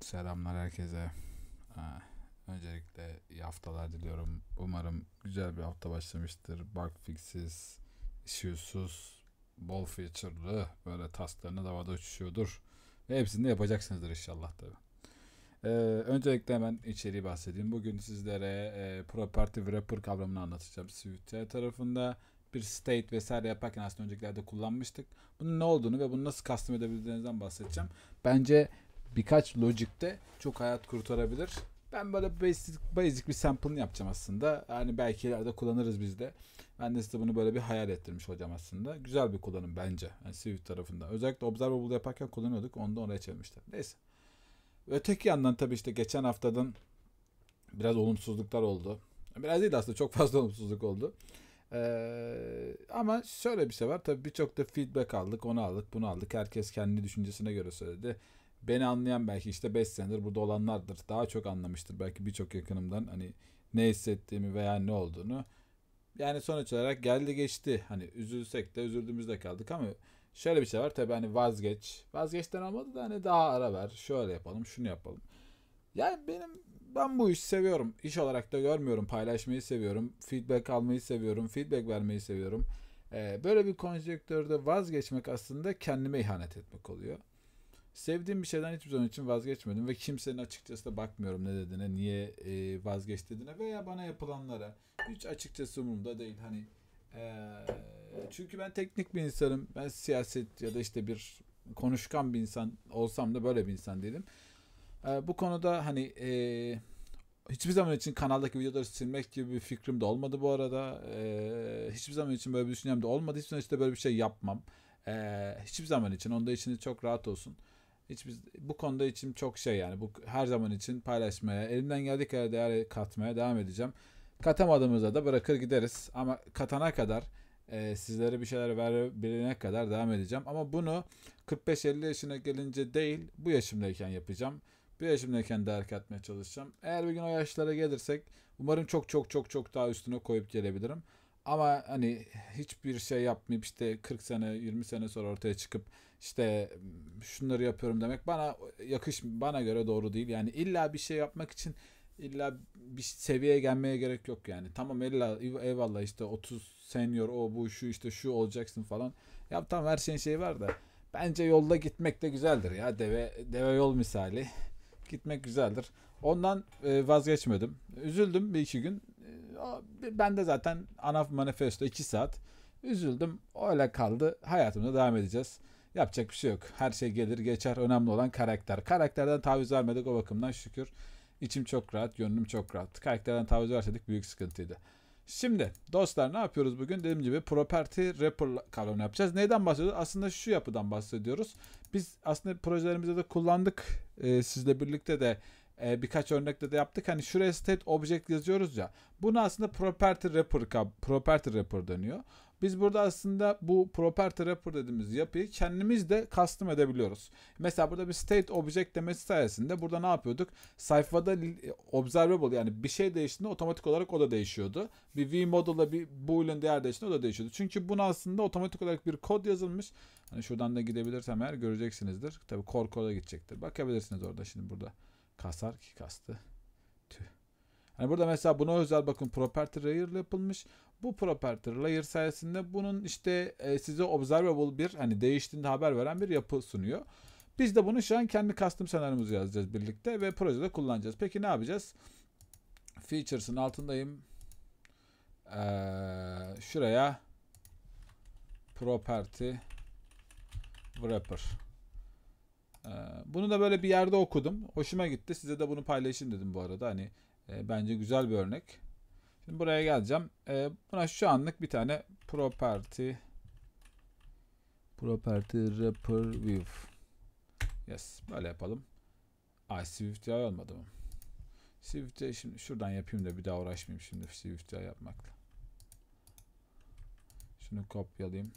Selamlar herkese. Ee, öncelikle iyi haftalar diliyorum. Umarım güzel bir hafta başlamıştır. Bug fixsiz, issues'suz, bol feature'lı böyle tasklarını davada uçuşuyordur. Ve hepsini de yapacaksınızdır inşallah tabi. Ee, öncelikle hemen içeriği bahsedeyim. Bugün sizlere e, property wrapper kavramını anlatacağım. Swift tarafında bir state vesaire yaparken aslında öncekilerde kullanmıştık. Bunun ne olduğunu ve bunu nasıl custom edebildiğinizden bahsedeceğim. Bence birkaç logikte çok hayat kurtarabilir. Ben böyle basic, basic bir sample'ını yapacağım aslında. Yani belki ileride kullanırız biz de. Ben de size bunu böyle bir hayal ettirmiş hocam aslında. Güzel bir kullanım bence. Yani Swift tarafında. Özellikle Observable yaparken kullanıyorduk. Onu da oraya çevirmişler. Neyse. Öteki yandan tabii işte geçen haftadan biraz olumsuzluklar oldu. Biraz değil aslında çok fazla olumsuzluk oldu. Ee, ama şöyle bir şey var. Tabii birçok da feedback aldık. Onu aldık, bunu aldık. Herkes kendi düşüncesine göre söyledi beni anlayan belki işte 5 senedir burada olanlardır. Daha çok anlamıştır belki birçok yakınımdan hani ne hissettiğimi veya ne olduğunu. Yani sonuç olarak geldi geçti. Hani üzülsek de üzüldüğümüzde kaldık ama şöyle bir şey var tabii hani vazgeç. Vazgeçten olmadı da hani daha ara ver. Şöyle yapalım, şunu yapalım. Yani benim ben bu işi seviyorum. İş olarak da görmüyorum. Paylaşmayı seviyorum. Feedback almayı seviyorum. Feedback vermeyi seviyorum. Ee, böyle bir konjektörde vazgeçmek aslında kendime ihanet etmek oluyor. Sevdiğim bir şeyden hiçbir zaman için vazgeçmedim ve kimsenin açıkçası da bakmıyorum ne dediğine, niye e, vazgeç dediğine veya bana yapılanlara. Hiç açıkçası umurumda değil. Hani e, çünkü ben teknik bir insanım. Ben siyaset ya da işte bir konuşkan bir insan olsam da böyle bir insan değilim. E, bu konuda hani e, hiçbir zaman için kanaldaki videoları silmek gibi bir fikrim de olmadı bu arada. E, hiçbir zaman için böyle bir düşüncem de olmadı. Hiçbir zaman için de böyle bir şey yapmam. Ee, hiçbir zaman için. Onda içiniz çok rahat olsun. Hiç biz, bu konuda için çok şey yani bu her zaman için paylaşmaya, elimden geldiği kadar değer katmaya devam edeceğim. Katamadığımızda da bırakır gideriz ama katana kadar e, sizlere bir şeyler verebilene kadar devam edeceğim. Ama bunu 45-50 yaşına gelince değil bu yaşımdayken yapacağım. Bu yaşımdayken değer katmaya çalışacağım. Eğer bir gün o yaşlara gelirsek umarım çok çok çok çok daha üstüne koyup gelebilirim. Ama hani hiçbir şey yapmayıp işte 40 sene 20 sene sonra ortaya çıkıp işte şunları yapıyorum demek bana yakış bana göre doğru değil. Yani illa bir şey yapmak için illa bir seviyeye gelmeye gerek yok yani. Tamam illa eyvallah işte 30 senior o bu şu işte şu olacaksın falan. Ya tamam her şeyin şeyi var da bence yolda gitmek de güzeldir ya deve deve yol misali. gitmek güzeldir. Ondan e, vazgeçmedim. Üzüldüm bir iki gün ben de zaten ana manifesto 2 saat üzüldüm. Öyle kaldı. Hayatımda devam edeceğiz. Yapacak bir şey yok. Her şey gelir geçer. Önemli olan karakter. Karakterden taviz vermedik o bakımdan şükür. İçim çok rahat, gönlüm çok rahat. Karakterden taviz verseydik büyük sıkıntıydı. Şimdi dostlar ne yapıyoruz bugün? Dediğim gibi property wrapper kavramını yapacağız. Neyden bahsediyoruz? Aslında şu yapıdan bahsediyoruz. Biz aslında projelerimizde de kullandık. Ee, sizle birlikte de e, birkaç örnekte de yaptık. Hani şuraya state object yazıyoruz ya. Bunu aslında property wrapper, property wrapper deniyor. Biz burada aslında bu property wrapper dediğimiz yapıyı kendimiz de custom edebiliyoruz. Mesela burada bir state object demesi sayesinde burada ne yapıyorduk? Sayfada observable yani bir şey değiştiğinde otomatik olarak o da değişiyordu. Bir v modelle bir boolean değer değiştiğinde o da değişiyordu. Çünkü bunu aslında otomatik olarak bir kod yazılmış. Hani şuradan da gidebilirsem eğer göreceksinizdir. Tabii core code'a gidecektir. Bakabilirsiniz orada şimdi burada. Kasar ki kastı. Tüh. Yani burada mesela buna özel bakın property layer yapılmış. Bu property layer sayesinde bunun işte e, size observable bir hani değiştiğinde haber veren bir yapı sunuyor. Biz de bunu şu an kendi custom senaryomuzu yazacağız birlikte ve projede kullanacağız. Peki ne yapacağız? Features'ın altındayım. Ee, şuraya property wrapper ee, bunu da böyle bir yerde okudum. Hoşuma gitti. Size de bunu paylaşayım dedim bu arada. Hani e, bence güzel bir örnek. Şimdi buraya geleceğim. E, buna şu anlık bir tane property property wrapper view. Yes. Böyle yapalım. Ay SwiftUI olmadı mı? SwiftUI şimdi şuradan yapayım da bir daha uğraşmayayım şimdi SwiftUI yapmakla. Şunu kopyalayayım.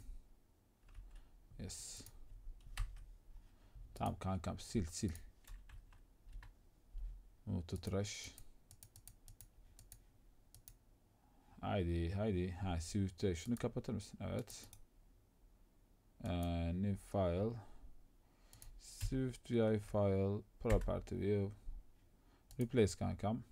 Yes. Tamam kankam sil sil. Umutlu tıraş. Haydi haydi. Ha Swift'te şunu kapatır mısın? Evet. Ee, new file. Swift UI file property view. Replace kankam.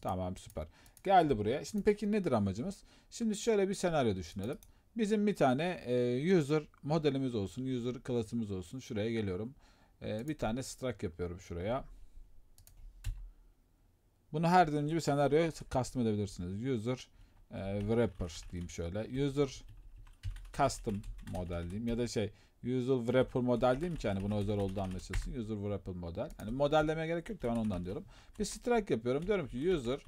Tamam süper. Geldi buraya. Şimdi peki nedir amacımız? Şimdi şöyle bir senaryo düşünelim. Bizim bir tane e, user modelimiz olsun. User klasımız olsun. Şuraya geliyorum. E, bir tane struct yapıyorum şuraya. Bunu her dediğim gibi senaryo custom edebilirsiniz. User e, wrapper diyeyim şöyle. User custom model diyeyim ya da şey user wrapper model diyeyim ki yani bunu özel olduğu anlaşılsın. User wrapper model. Hani modellemeye gerek yok da ben ondan diyorum. Bir strike yapıyorum. Diyorum ki user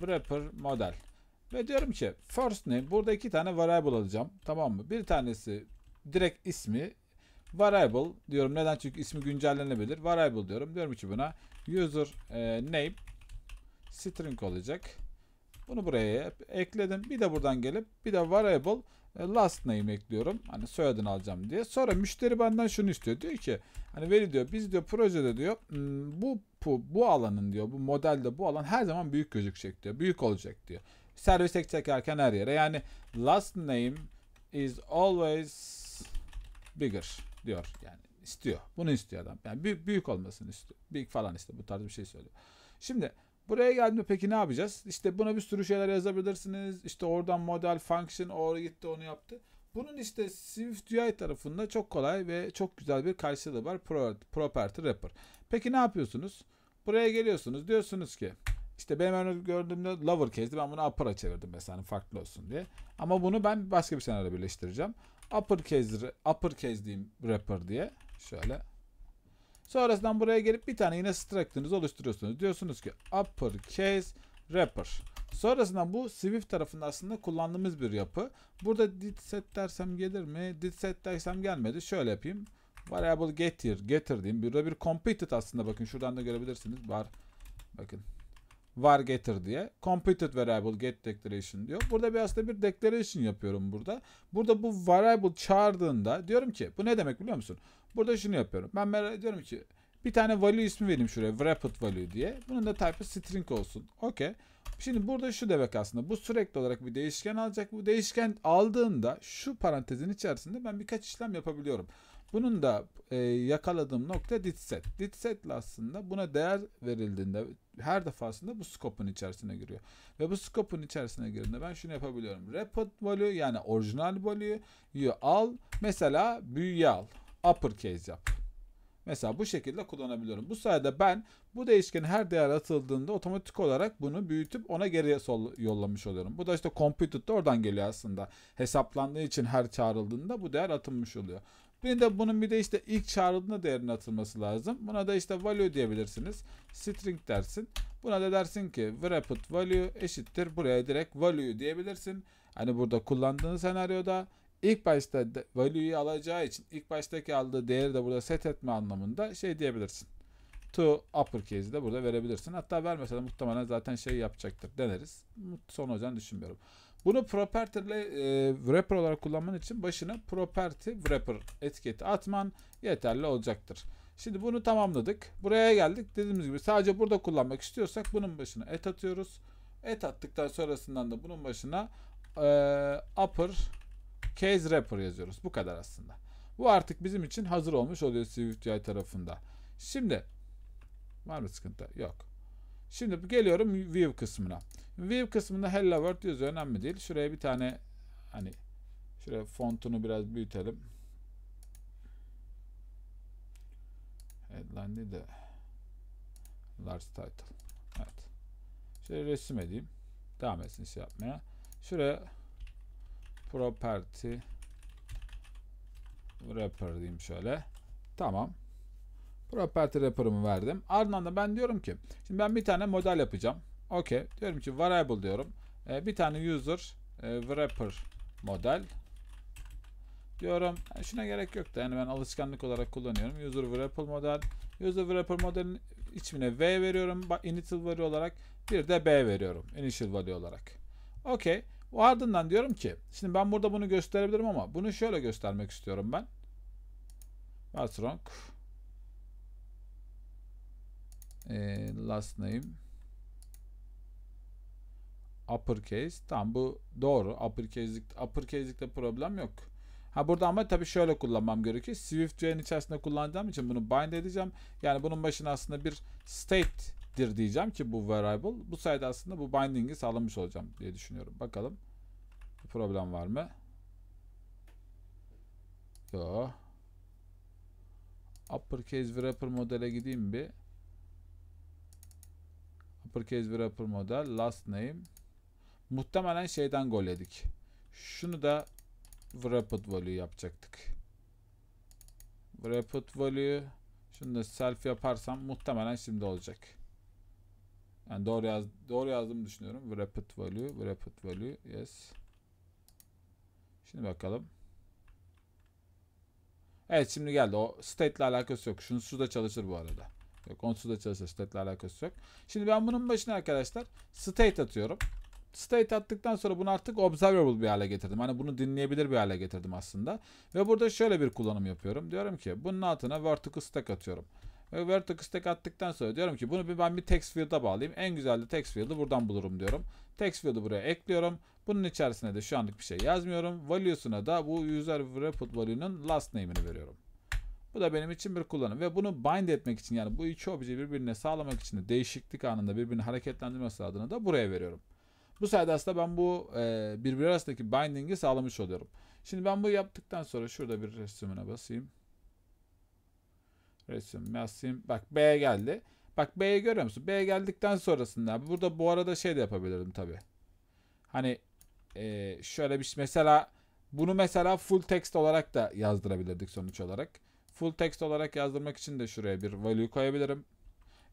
wrapper model. Ve diyorum ki first name burada iki tane variable alacağım. Tamam mı? Bir tanesi direkt ismi variable diyorum. Neden? Çünkü ismi güncellenebilir. Variable diyorum. Diyorum ki buna user e, name string olacak. Bunu buraya ekledim. Bir de buradan gelip bir de variable e, last name ekliyorum. Hani soyadını alacağım diye. Sonra müşteri benden şunu istiyor. Diyor ki hani veri diyor biz diyor projede diyor hmm, bu bu, bu alanın diyor bu modelde bu alan her zaman büyük gözükecek diyor. Büyük olacak diyor servis ek çekerken her yere. Yani last name is always bigger diyor. Yani istiyor. Bunu istiyor adam. Yani büyük, büyük olmasını istiyor. Büyük falan işte bu tarz bir şey söylüyor. Şimdi Buraya geldiğinde peki ne yapacağız? İşte buna bir sürü şeyler yazabilirsiniz. İşte oradan model, function, oraya gitti onu yaptı. Bunun işte Swift UI tarafında çok kolay ve çok güzel bir karşılığı var. Property Wrapper. Peki ne yapıyorsunuz? Buraya geliyorsunuz. Diyorsunuz ki işte BMW'yi gördüğümde lower kezdi. Ben bunu upper'a çevirdim mesela hani farklı olsun diye. Ama bunu ben başka bir senaryo birleştireceğim. Upper case, upper case rapper diye. Şöyle. Sonrasından buraya gelip bir tane yine struct'ınızı oluşturuyorsunuz. Diyorsunuz ki upper case rapper. Sonrasında bu Swift tarafında aslında kullandığımız bir yapı. Burada did set dersem gelir mi? Did set dersem gelmedi. Şöyle yapayım. Variable getir, getir diyeyim. Burada bir completed aslında bakın şuradan da görebilirsiniz. Var. Bakın var getir diye. computed variable get declaration diyor. Burada bir aslında bir declaration yapıyorum burada. Burada bu variable çağırdığında diyorum ki bu ne demek biliyor musun? Burada şunu yapıyorum. Ben merak ediyorum ki bir tane value ismi vereyim şuraya. Wrapped value diye. Bunun da type string olsun. Okey. Şimdi burada şu demek aslında. Bu sürekli olarak bir değişken alacak. Bu değişken aldığında şu parantezin içerisinde ben birkaç işlem yapabiliyorum. Bunun da e, yakaladığım nokta didset. Didset aslında buna değer verildiğinde her defasında bu scope'un içerisine giriyor. Ve bu scope'un içerisine girdiğinde ben şunu yapabiliyorum. Repot value yani orijinal value'yu al. Mesela büyüye al. Uppercase yap. Mesela bu şekilde kullanabiliyorum. Bu sayede ben bu değişken her değer atıldığında otomatik olarak bunu büyütüp ona geriye sol yollamış oluyorum. Bu da işte computed oradan geliyor aslında. Hesaplandığı için her çağrıldığında bu değer atılmış oluyor. Bir de bunun bir de işte ilk çağrıldığında değerinin atılması lazım. Buna da işte value diyebilirsiniz. String dersin. Buna da dersin ki wrapped value eşittir. Buraya direkt value diyebilirsin. Hani burada kullandığın senaryoda ilk başta valueyi alacağı için ilk baştaki aldığı değeri de burada set etme anlamında şey diyebilirsin. To uppercase'i de burada verebilirsin. Hatta vermese de muhtemelen zaten şey yapacaktır deneriz. Son hocam düşünmüyorum. Bunu property ile e, wrapper olarak kullanman için başına property wrapper etiketi atman yeterli olacaktır. Şimdi bunu tamamladık. Buraya geldik. Dediğimiz gibi sadece burada kullanmak istiyorsak bunun başına et atıyoruz. Et attıktan sonrasından da bunun başına e, upper case wrapper yazıyoruz. Bu kadar aslında. Bu artık bizim için hazır olmuş oluyor SwiftUI tarafında. Şimdi var mı sıkıntı? Yok. Şimdi geliyorum view kısmına. View kısmında hello world yazıyor. Önemli değil. Şuraya bir tane hani şuraya fontunu biraz büyütelim. Headline de large title. Evet. Şöyle resim edeyim. Devam etsin şey yapmaya. Şuraya property wrapper diyeyim şöyle. Tamam. Property wrapper'ımı verdim. Ardından da ben diyorum ki şimdi ben bir tane model yapacağım. Okey. Diyorum ki variable diyorum. E, bir tane user e, wrapper model diyorum. Yani şuna gerek yok da yani ben alışkanlık olarak kullanıyorum. User wrapper model. User wrapper modelin içine v veriyorum. Initial value olarak bir de b veriyorum. Initial value olarak. Okey. O ardından diyorum ki şimdi ben burada bunu gösterebilirim ama bunu şöyle göstermek istiyorum ben. What's wrong? Ee, last name uppercase. Tamam bu doğru. Uppercase'lik uppercase'likte problem yok. Ha burada ama tabii şöyle kullanmam gerekiyor. SwiftJ'nin içerisinde kullanacağım için bunu bind edeceğim. Yani bunun başına aslında bir state'dir diyeceğim ki bu variable. Bu sayede aslında bu binding'i sağlamış olacağım diye düşünüyorum. Bakalım. Bir problem var mı? Yok. Uppercase wrapper modele gideyim bir. Uppercase wrapper model last name Muhtemelen şeyden gol yedik. Şunu da rapid volley yapacaktık. Rapid volley şunu da self yaparsam muhtemelen şimdi olacak. Yani doğru yaz doğru yazdım düşünüyorum. Rapid value, rapid value. Yes. Şimdi bakalım. Evet şimdi geldi. O state ile alakası yok. Şunu da çalışır bu arada. Yok onsuz da çalışır. State ile alakası yok. Şimdi ben bunun başına arkadaşlar state atıyorum. State attıktan sonra bunu artık observable bir hale getirdim. Hani bunu dinleyebilir bir hale getirdim aslında. Ve burada şöyle bir kullanım yapıyorum. Diyorum ki bunun altına vertical stack atıyorum. Ve vertical stack attıktan sonra diyorum ki bunu ben bir text field'a bağlayayım. En güzel de text field'ı buradan bulurum diyorum. Text field'ı buraya ekliyorum. Bunun içerisine de şu anlık bir şey yazmıyorum. Value'suna da bu user report Value'nin last name'ini veriyorum. Bu da benim için bir kullanım. Ve bunu bind etmek için yani bu iki objeyi birbirine sağlamak için de değişiklik anında birbirini hareketlendirmesi adına da buraya veriyorum. Bu sayede aslında ben bu e, birbiri arasındaki binding'i sağlamış oluyorum. Şimdi ben bu yaptıktan sonra şurada bir resümüne basayım. Resim basayım. Bak B geldi. Bak B'ye görüyor musun? B geldikten sonrasında burada bu arada şey de yapabilirdim tabi. Hani e, şöyle bir şey, mesela bunu mesela full text olarak da yazdırabilirdik sonuç olarak. Full text olarak yazdırmak için de şuraya bir value koyabilirim.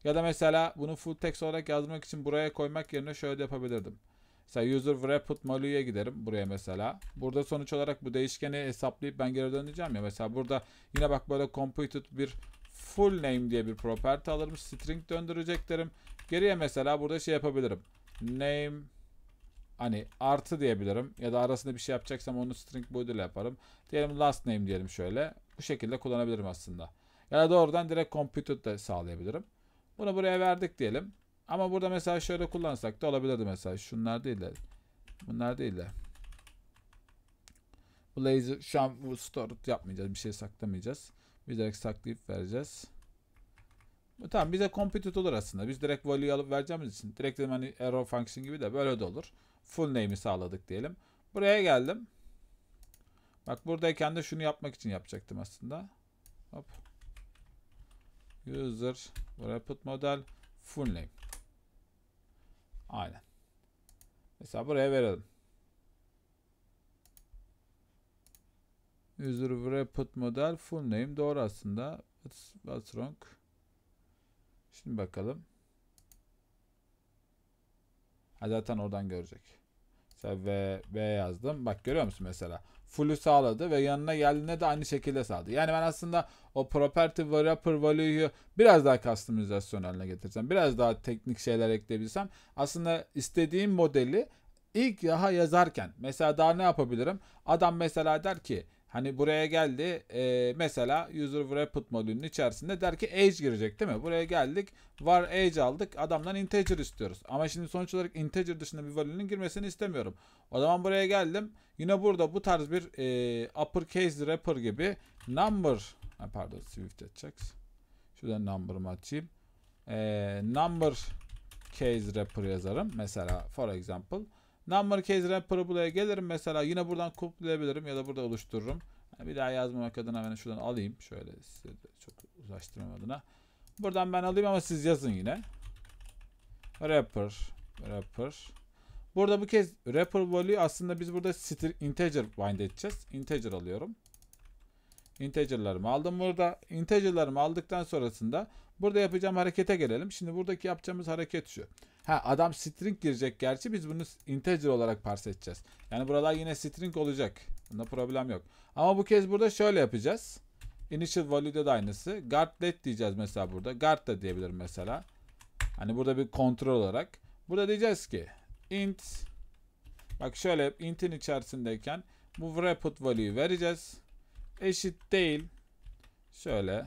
Ya da mesela bunu full text olarak yazdırmak için buraya koymak yerine şöyle yapabilirdim. Mesela user wraput malu'ya giderim buraya mesela. Burada sonuç olarak bu değişkeni hesaplayıp ben geri döneceğim ya. Mesela burada yine bak böyle computed bir full name diye bir property alırım. String döndürecek derim. Geriye mesela burada şey yapabilirim. Name hani artı diyebilirim ya da arasında bir şey yapacaksam onu string boyutuyla ile yaparım. Diyelim last name diyelim şöyle. Bu şekilde kullanabilirim aslında. Ya da doğrudan direkt computed de sağlayabilirim. Bunu buraya verdik diyelim. Ama burada mesela şöyle kullansak da olabilirdi mesela. Şunlar değiller. de. Bunlar değil Bu laser şu an bu store yapmayacağız. Bir şey saklamayacağız. Biz direkt saklayıp vereceğiz. Bu tamam bize compute olur aslında. Biz direkt value alıp vereceğimiz için. Direkt dedim hani arrow function gibi de böyle de olur. Full name'i sağladık diyelim. Buraya geldim. Bak buradayken de şunu yapmak için yapacaktım aslında. Hop. User. Buraya put model. Full name. Aynen. Mesela buraya verelim. User report model full name doğru aslında. What's, what's wrong? Şimdi bakalım. Ha, zaten oradan görecek. Mesela V, V yazdım. Bak görüyor musun mesela? full'ü sağladı ve yanına geldiğinde de aynı şekilde sağladı. Yani ben aslında o property wrapper value'yu biraz daha customizasyon haline getirsem, biraz daha teknik şeyler ekleyebilsem aslında istediğim modeli ilk daha yazarken mesela daha ne yapabilirim? Adam mesela der ki Hani buraya geldi e, mesela user wrapped modülünün içerisinde der ki age girecek değil mi? Buraya geldik var age aldık adamdan integer istiyoruz. Ama şimdi sonuç olarak integer dışında bir value'nin girmesini istemiyorum. O zaman buraya geldim yine burada bu tarz bir e, uppercase wrapper gibi number pardon swift edeceğiz. Şurada number'ımı açayım. E, number case wrapper yazarım. Mesela for example Number case rep proble'ye gelirim mesela. Yine buradan kopyalayabilirim ya da burada oluştururum. Bir daha yazmamak adına ben şuradan alayım. Şöyle size de çok ulaştırmam adına. Buradan ben alayım ama siz yazın yine. rapper rapper Burada bu kez rapper value aslında biz burada integer bind edeceğiz. Integer alıyorum. Integer'larımı aldım. Burada integer'larımı aldıktan sonrasında burada yapacağım harekete gelelim. Şimdi buradaki yapacağımız hareket şu. Ha adam string girecek gerçi biz bunu integer olarak parse edeceğiz. Yani buralar yine string olacak. Bunda problem yok. Ama bu kez burada şöyle yapacağız. Initial value'de de aynısı. Guard let diyeceğiz mesela burada. Guard da diyebilirim mesela. Hani burada bir kontrol olarak. Burada diyeceğiz ki int bak şöyle int'in içerisindeyken bu wrapped value'yi vereceğiz. Eşit değil. Şöyle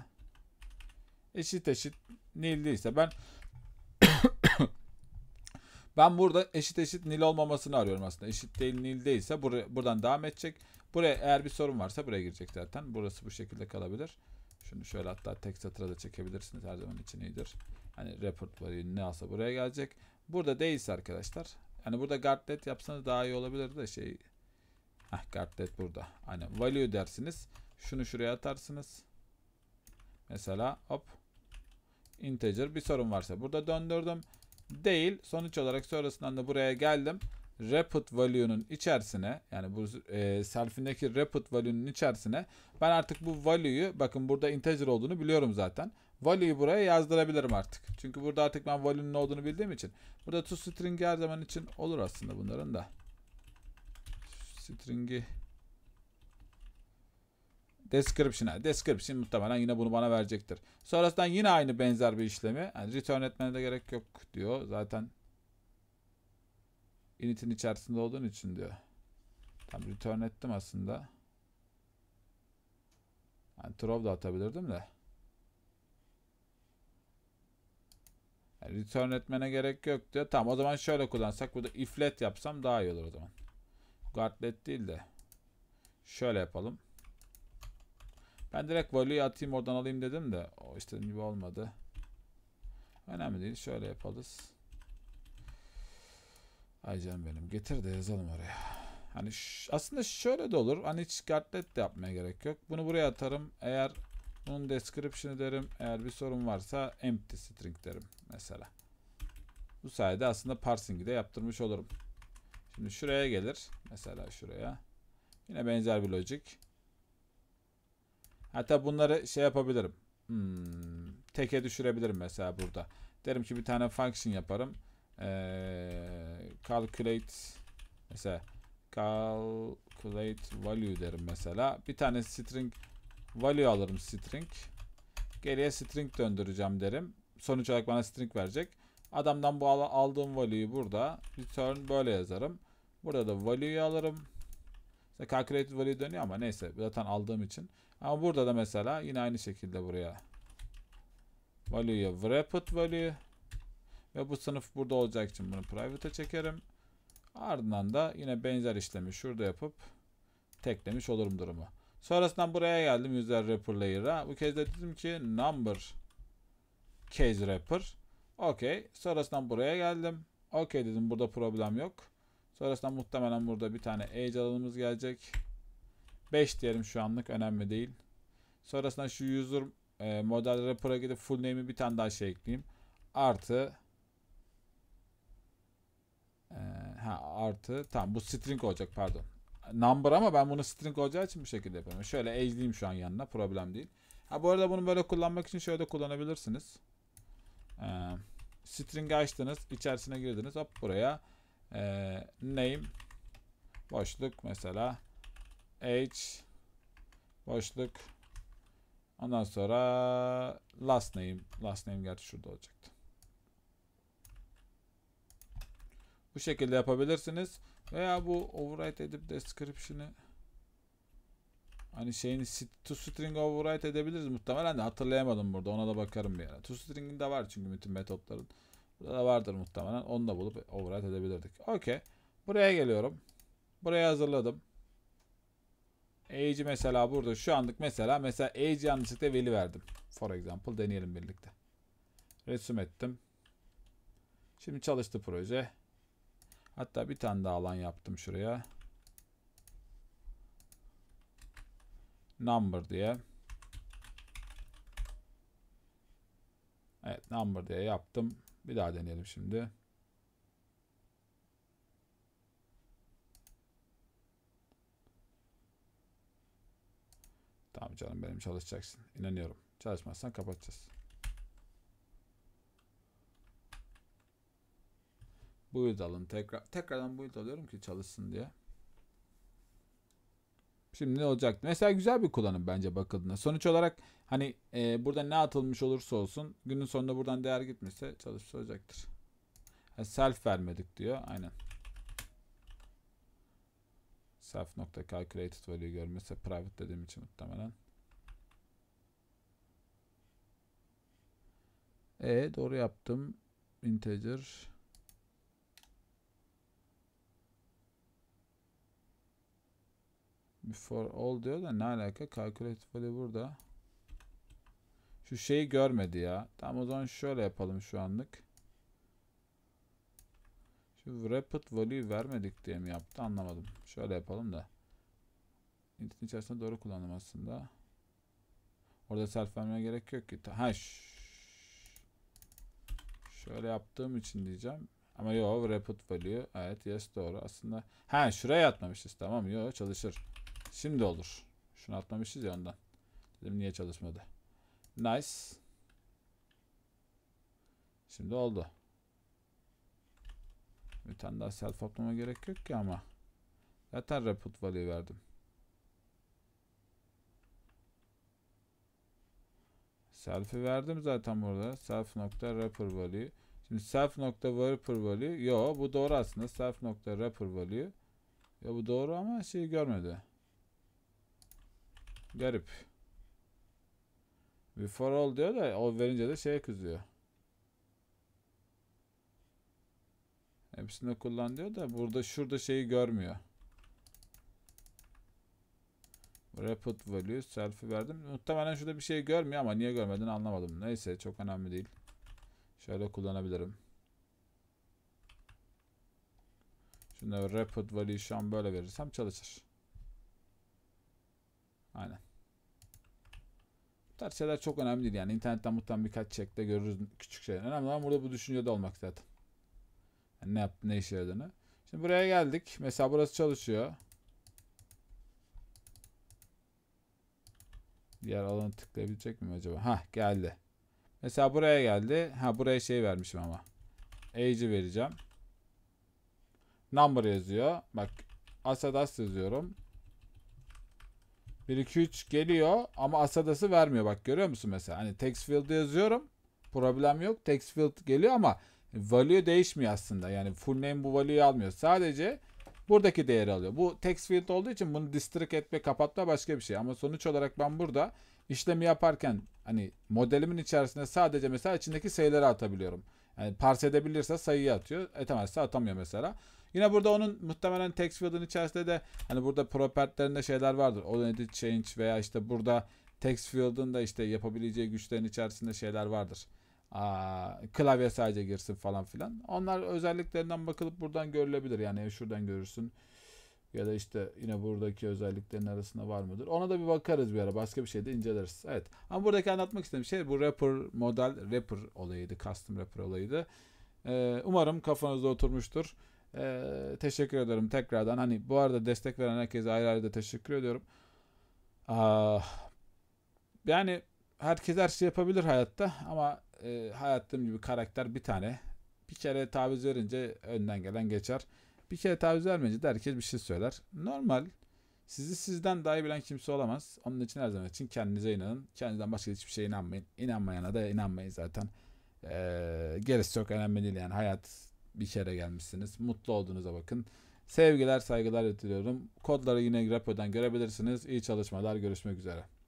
eşit eşit nil değilse ben ben burada eşit eşit nil olmamasını arıyorum aslında. Eşit değil nil değilse bur buradan devam edecek. Buraya eğer bir sorun varsa buraya girecek zaten. Burası bu şekilde kalabilir. Şunu şöyle hatta tek satıra da çekebilirsiniz. Her zaman için iyidir. Hani report varıyor ne alsa buraya gelecek. Burada değilse arkadaşlar. Yani burada guardlet yapsanız daha iyi olabilir de şey. Heh guardlet burada. Hani value dersiniz. Şunu şuraya atarsınız. Mesela hop. Integer bir sorun varsa burada döndürdüm değil. Sonuç olarak sonrasından da buraya geldim. Rapid value'nun içerisine yani bu e, self'indeki rapid value'nun içerisine ben artık bu value'yu bakın burada integer olduğunu biliyorum zaten. Value'yu buraya yazdırabilirim artık. Çünkü burada artık ben value'nun olduğunu bildiğim için. Burada to string her zaman için olur aslında bunların da. String'i Description'a. Description muhtemelen yine bunu bana verecektir. Sonrasında yine aynı benzer bir işlemi. Yani return etmene de gerek yok diyor. Zaten init'in içerisinde olduğun için diyor. Tam return ettim aslında. Yani throw da atabilirdim de. Yani return etmene gerek yok diyor. Tamam o zaman şöyle kullansak. Burada iflet yapsam daha iyi olur o zaman. Guardlet değil de. Şöyle yapalım. Ben direkt value atayım oradan alayım dedim de o istediğim gibi olmadı. Önemli değil. Şöyle yapalız. Ay canım benim. Getir de yazalım oraya. Hani aslında şöyle de olur. Hani hiç gartlet de yapmaya gerek yok. Bunu buraya atarım. Eğer bunun description'ı derim. Eğer bir sorun varsa empty string derim mesela. Bu sayede aslında parsing'i de yaptırmış olurum. Şimdi şuraya gelir. Mesela şuraya. Yine benzer bir logik. Hatta bunları şey yapabilirim. Hmm, teke düşürebilirim mesela burada. Derim ki bir tane function yaparım. Ee, calculate mesela calculate value derim mesela. Bir tane string value alırım string. Geriye string döndüreceğim derim. Sonuç olarak bana string verecek. Adamdan bu aldığım value'yu burada return böyle yazarım. Burada da value'yu alırım. İşte calculated value dönüyor ama neyse zaten aldığım için. Ama burada da mesela yine aynı şekilde buraya value'ya wrapped value ve bu sınıf burada olacak için bunu private'a çekerim. Ardından da yine benzer işlemi şurada yapıp teklemiş olurum durumu. Sonrasında buraya geldim user wrapper layer'a. Bu kez de dedim ki number case wrapper. Okey. Sonrasında buraya geldim. Okey dedim burada problem yok. Sonrasında muhtemelen burada bir tane age alanımız gelecek. 5 diyelim şu anlık önemli değil. Sonrasında şu user e, model rapora gidip full name'i bir tane daha şey ekleyeyim. Artı e, ha artı tamam bu string olacak pardon. Number ama ben bunu string olacağı için bu şekilde yapıyorum. Şöyle age'liyim şu an yanına problem değil. Ha bu arada bunu böyle kullanmak için şöyle de kullanabilirsiniz. E, string'i açtınız içerisine girdiniz hop buraya e, name boşluk mesela H boşluk ondan sonra last name last name gerçi şurada olacaktı. Bu şekilde yapabilirsiniz. Veya bu overwrite edip description'ı hani şeyin to string overwrite edebiliriz muhtemelen de hatırlayamadım burada. Ona da bakarım bir yere. To string'in de var çünkü bütün metotların. Burada da vardır muhtemelen. Onu da bulup overwrite edebilirdik. Okey. Buraya geliyorum. Buraya hazırladım. Age'i mesela burada şu anlık mesela mesela age yanlışlıkla veli verdim. For example deneyelim birlikte. Resim ettim. Şimdi çalıştı proje. Hatta bir tane daha alan yaptım şuraya. Number diye. Evet number diye yaptım. Bir daha deneyelim şimdi. Tamam canım benim çalışacaksın. İnanıyorum. Çalışmazsan kapatacağız. bu yıl alın. Tekrar, tekrardan bu yıl alıyorum ki çalışsın diye. Şimdi ne olacak? Mesela güzel bir kullanım bence bakıldığında. Sonuç olarak hani e, burada ne atılmış olursa olsun günün sonunda buradan değer gitmese çalışacaktır. Yani self vermedik diyor. Aynen self.calculated value görmesi private dediğim için muhtemelen. E doğru yaptım. Integer before all diyor da ne alaka? Calculate value burada. Şu şeyi görmedi ya. Tamam o zaman şöyle yapalım şu anlık. Rapid value vermedik diye mi yaptı anlamadım. Şöyle yapalım da. İntin içerisinde doğru kullandım aslında. Orada self vermeye gerek yok ki. Ha Şöyle yaptığım için diyeceğim. Ama yo rapid value. Evet yes doğru. Aslında ha şuraya atmamışız. Tamam yo çalışır. Şimdi olur. Şunu atmamışız ya ondan. Dedim niye çalışmadı. Nice. Şimdi oldu. Bir tane daha self up'lama gerek yok ki ama. Zaten reput value verdim. Self'i verdim zaten burada. Self nokta wrapper value. Şimdi self nokta wrapper value. Yo bu doğru aslında. Self nokta wrapper value. Ya bu doğru ama şeyi görmedi. Garip. Before all diyor da o verince de şey kızıyor. Hepsini kullan diyor da burada şurada şeyi görmüyor. Report value selfie verdim. Muhtemelen şurada bir şey görmüyor ama niye görmedin anlamadım. Neyse çok önemli değil. Şöyle kullanabilirim. Şimdi report value şu an böyle verirsem çalışır. Aynen. Bu tarz şeyler çok önemli değil. Yani internetten muhtemelen birkaç çekte görürüz küçük şeyler. Önemli olan burada bu düşüncede olmak zaten. Yani ne, yap, ne işe yaradığını. Şimdi buraya geldik. Mesela burası çalışıyor. Diğer alanı tıklayabilecek miyim acaba? Ha geldi. Mesela buraya geldi. Ha buraya şey vermişim ama. Age'i vereceğim. Number yazıyor. Bak Asadas yazıyorum. 1 2 3 geliyor ama Asadas'ı vermiyor. Bak görüyor musun mesela? Hani text field yazıyorum. Problem yok. Text field geliyor ama Value değişmiyor aslında. Yani full name bu value'yu almıyor. Sadece buradaki değeri alıyor. Bu text field olduğu için bunu district etme, kapatma başka bir şey. Ama sonuç olarak ben burada işlemi yaparken hani modelimin içerisinde sadece mesela içindeki sayıları atabiliyorum. Yani parse edebilirse sayıyı atıyor. Etemezse atamıyor mesela. Yine burada onun muhtemelen text field'ın içerisinde de hani burada property'lerinde şeyler vardır. O Edit change veya işte burada text field'ın da işte yapabileceği güçlerin içerisinde şeyler vardır. Aa, klavye sadece girsin falan filan. Onlar özelliklerinden bakılıp buradan görülebilir. Yani şuradan görürsün. Ya da işte yine buradaki özelliklerin arasında var mıdır? Ona da bir bakarız bir ara. Başka bir şey de inceleriz. Evet. Ama buradaki anlatmak istediğim şey bu rapper model rapper olayıydı. Custom rapper olayıydı. Ee, umarım kafanızda oturmuştur. Ee, teşekkür ederim tekrardan. Hani bu arada destek veren herkese ayrı ayrı da teşekkür ediyorum. Aa, yani herkes her şey yapabilir hayatta ama e, hayatım gibi karakter bir tane. Bir kere taviz verince önden gelen geçer. Bir kere taviz vermeyince de herkes bir şey söyler. Normal. Sizi sizden daha iyi bilen kimse olamaz. Onun için her zaman için kendinize inanın. Kendinizden başka hiçbir şeye inanmayın. İnanmayana da inanmayın zaten. Ee, gerisi çok önemli değil yani. Hayat bir kere gelmişsiniz. Mutlu olduğunuza bakın. Sevgiler saygılar diliyorum. Kodları yine Grapodan görebilirsiniz. İyi çalışmalar. Görüşmek üzere.